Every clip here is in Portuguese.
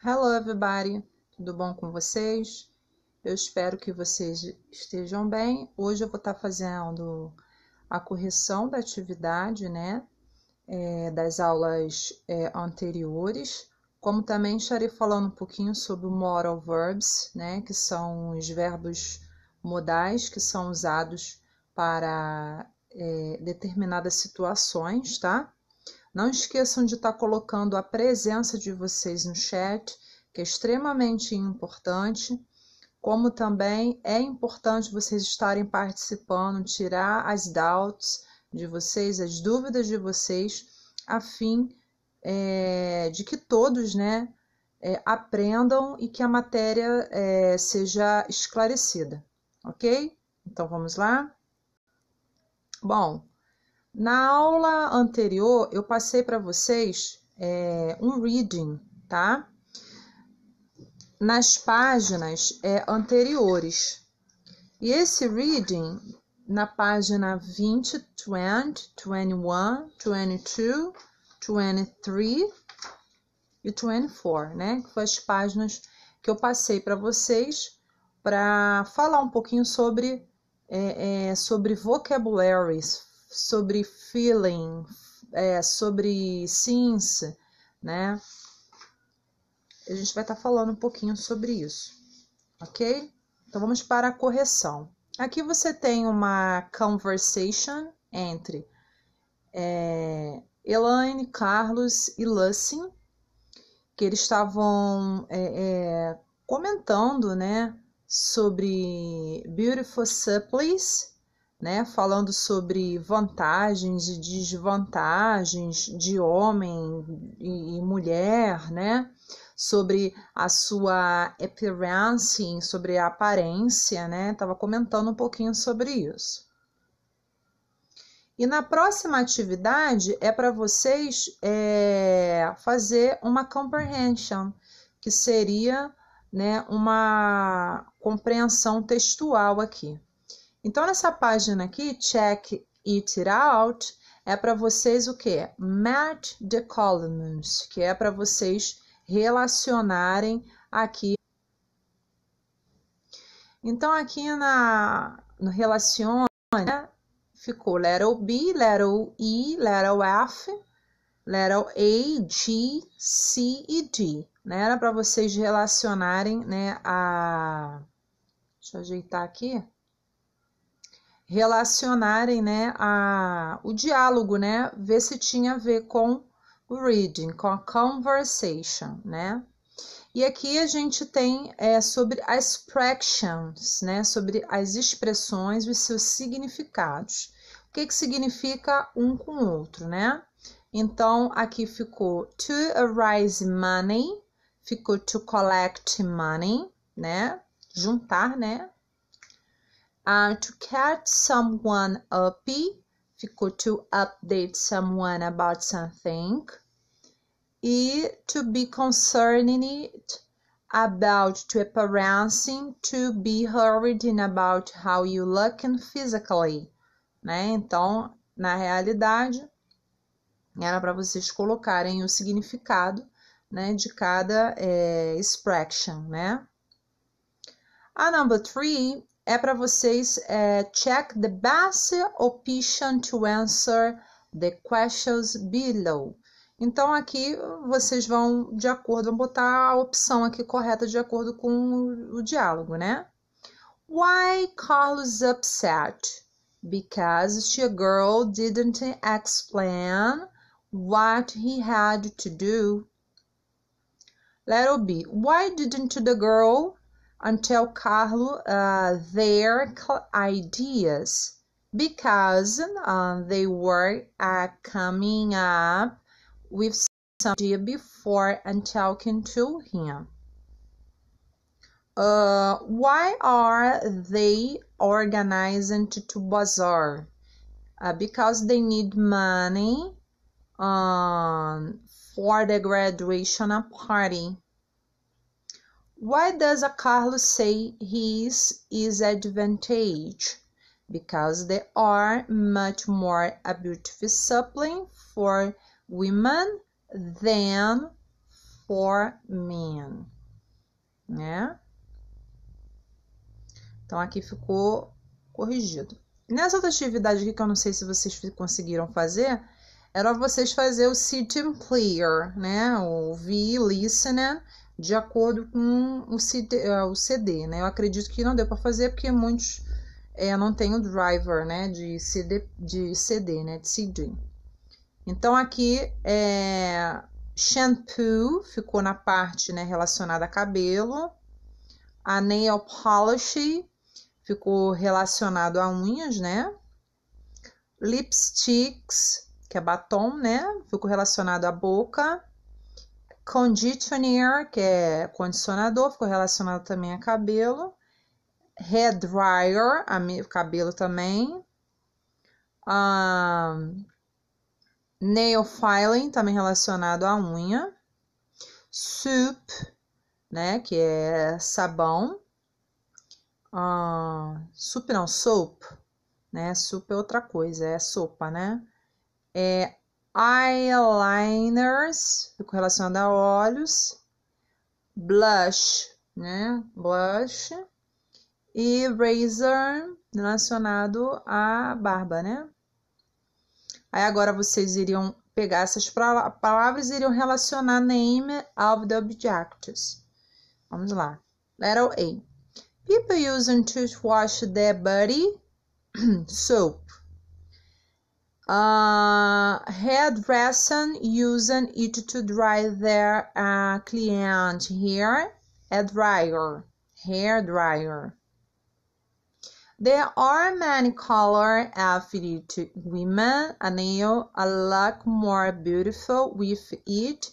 Hello everybody, tudo bom com vocês? Eu espero que vocês estejam bem. Hoje eu vou estar tá fazendo a correção da atividade, né, é, das aulas é, anteriores, como também estarei falando um pouquinho sobre modal verbs, né, que são os verbos modais que são usados para é, determinadas situações, tá? Não esqueçam de estar colocando a presença de vocês no chat, que é extremamente importante. Como também é importante vocês estarem participando, tirar as doubts de vocês, as dúvidas de vocês, a fim é, de que todos né, é, aprendam e que a matéria é, seja esclarecida, ok? Então vamos lá? Bom, na aula anterior, eu passei para vocês é, um reading, tá? Nas páginas é, anteriores. E esse reading, na página 20, 20, 21, 22, 23 e 24, né? Que foi as páginas que eu passei para vocês para falar um pouquinho sobre, é, é sobre vocabularies, sobre feeling, é, sobre since, né? A gente vai estar tá falando um pouquinho sobre isso, ok? Então vamos para a correção. Aqui você tem uma conversation entre é, Elaine, Carlos e Lucin, que eles estavam é, é, comentando, né, sobre Beautiful Supplies né, falando sobre vantagens e desvantagens de homem e mulher, né, sobre a sua appearance, sobre a aparência, né, estava comentando um pouquinho sobre isso. E na próxima atividade é para vocês é, fazer uma comprehension, que seria né, uma compreensão textual aqui. Então, nessa página aqui, check e tirar out, é para vocês o que? Match the columns, que é para vocês relacionarem aqui. Então, aqui na, no relaciona, né, ficou letter B, letter E, letter F, letter A, G, C e D. Né? Era para vocês relacionarem né, a... Deixa eu ajeitar aqui relacionarem né, a, o diálogo, né? Ver se tinha a ver com o reading, com a conversation, né? E aqui a gente tem é, sobre as expressions, né? Sobre as expressões e seus significados. O que, que significa um com o outro, né? Então, aqui ficou to arise money, ficou to collect money, né? Juntar, né? Uh, to catch someone up ficou to update someone about something. E to be concerning it about to appearance, to be hurried in about how you looking physically. Né? Então, na realidade, era para vocês colocarem o significado né, de cada é, expression, né? A ah, number three é para vocês é, check the best option to answer the questions below. Então, aqui vocês vão de acordo, vão botar a opção aqui correta de acordo com o diálogo, né? Why Carlos upset? Because the girl didn't explain what he had to do. Letter B. Why didn't the girl Until Carlo uh, their ideas because um, they were uh, coming up with some idea before and talking to him. Uh, why are they organizing to, to bazaar? Uh, because they need money um, for the graduation party Why does a Carlos say his is advantage? Because there are much more a beautiful for women than for men. Né? Então, aqui ficou corrigido. Nessa outra atividade aqui, que eu não sei se vocês conseguiram fazer, era vocês fazer o sit and clear, né? O V de acordo com o CD, é, o CD né? Eu acredito que não deu para fazer porque muitos é, não tem o driver, né? De CD, de CD, né? De CD. Então aqui é shampoo ficou na parte, né? Relacionada a cabelo. A nail polish ficou relacionado a unhas, né? Lipsticks, que é batom, né? Ficou relacionado à boca Conditioner, que é condicionador, ficou relacionado também a cabelo. Hair dryer, cabelo também. Um, nail filing, também relacionado à unha. Soup, né, que é sabão. Uh, soup não, soap, né? Soup é outra coisa, é sopa, né? É eyeliners, relacionado a olhos, blush, né? Blush e razor relacionado à barba, né? Aí agora vocês iriam pegar essas palavras e iriam relacionar name of the objects. Vamos lá. Letter A. People using to wash their body soap. uh, hairdresser using it to dry their uh, client here a dryer hair dryer there are many color affinity women a nail a lot more beautiful with it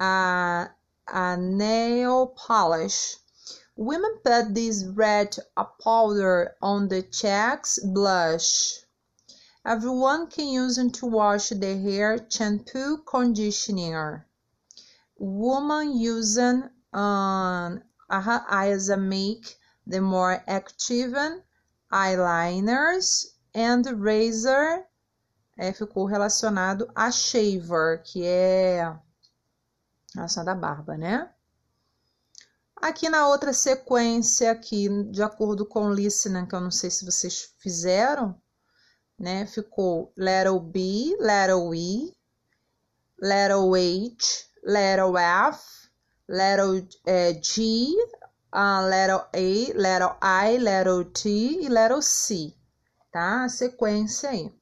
uh, a nail polish women put this red powder on the cheeks blush Everyone can use them to wash the hair, shampoo, conditioner. Woman using an as a make the more active eyeliners and razor é, ficou relacionado a shaver, que é relacionado à barba, né? Aqui na outra sequência, aqui, de acordo com o listening, que eu não sei se vocês fizeram, né? Ficou letter B, letter E, letter H, letter F, letter eh, G, uh, letter A, letter I, letter T e letter C, tá? A sequência aí.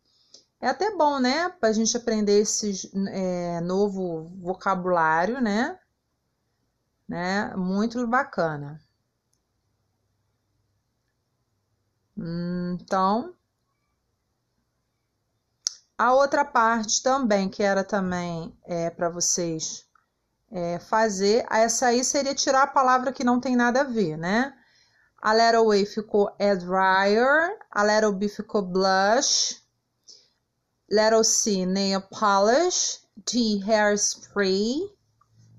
É até bom, né? Para a gente aprender esse é, eh, novo vocabulário, né? né? Muito bacana. Hum, então, a outra parte também, que era também é, para vocês é, fazer, essa aí seria tirar a palavra que não tem nada a ver, né? A letter A ficou a dryer, a letter B ficou blush, letter C nail polish, D hairspray,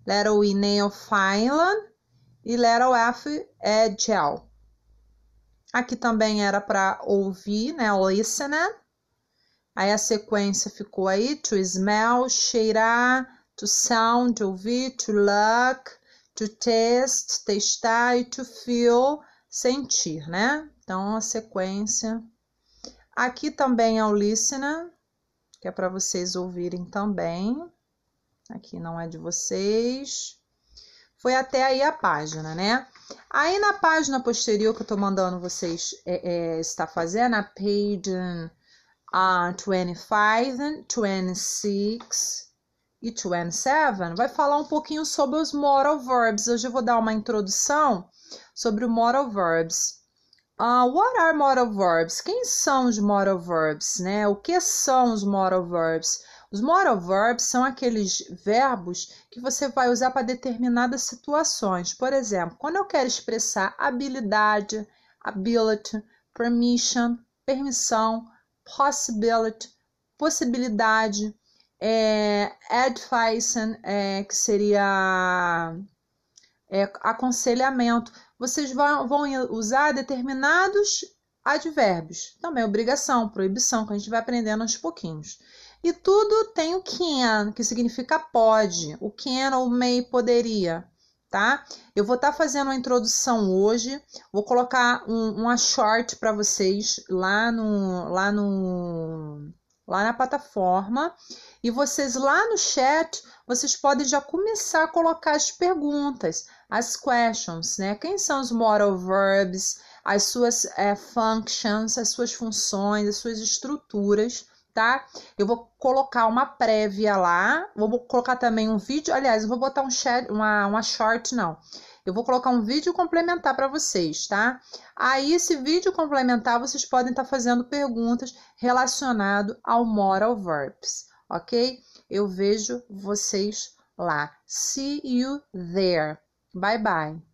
letter E nail filer e letter F é gel. Aqui também era para ouvir, né? Listener. Aí a sequência ficou aí: to smell, cheirar, to sound, ouvir, to look, to taste, testar e to feel, sentir, né? Então a sequência. Aqui também é o listener, que é para vocês ouvirem também. Aqui não é de vocês. Foi até aí a página, né? Aí na página posterior que eu tô mandando vocês é, é, está fazendo, a page uh, 25, 26 e 27, vai falar um pouquinho sobre os modal verbs. Hoje eu vou dar uma introdução sobre o modal verbs. Uh, what are modal verbs? Quem são os modal verbs? Né? O que são os modal verbs? Os modal verbs são aqueles verbos que você vai usar para determinadas situações. Por exemplo, quando eu quero expressar habilidade, ability, permission, permissão, possibility, possibilidade, é, advice, é, que seria é, aconselhamento. Vocês vão, vão usar determinados advérbios, também obrigação, proibição, que a gente vai aprendendo aos pouquinhos. E tudo tem o can, que significa pode. O can ou may poderia tá? Eu vou estar tá fazendo a introdução hoje, vou colocar um, uma short para vocês lá no, lá no, lá na plataforma e vocês lá no chat vocês podem já começar a colocar as perguntas, as questions, né? Quem são os modal verbs, as suas é, functions, as suas funções, as suas estruturas tá? Eu vou colocar uma prévia lá, vou colocar também um vídeo, aliás, eu vou botar um share, uma, uma short, não. Eu vou colocar um vídeo complementar para vocês, tá? Aí, esse vídeo complementar, vocês podem estar tá fazendo perguntas relacionado ao moral verbs, ok? Eu vejo vocês lá. See you there. Bye bye.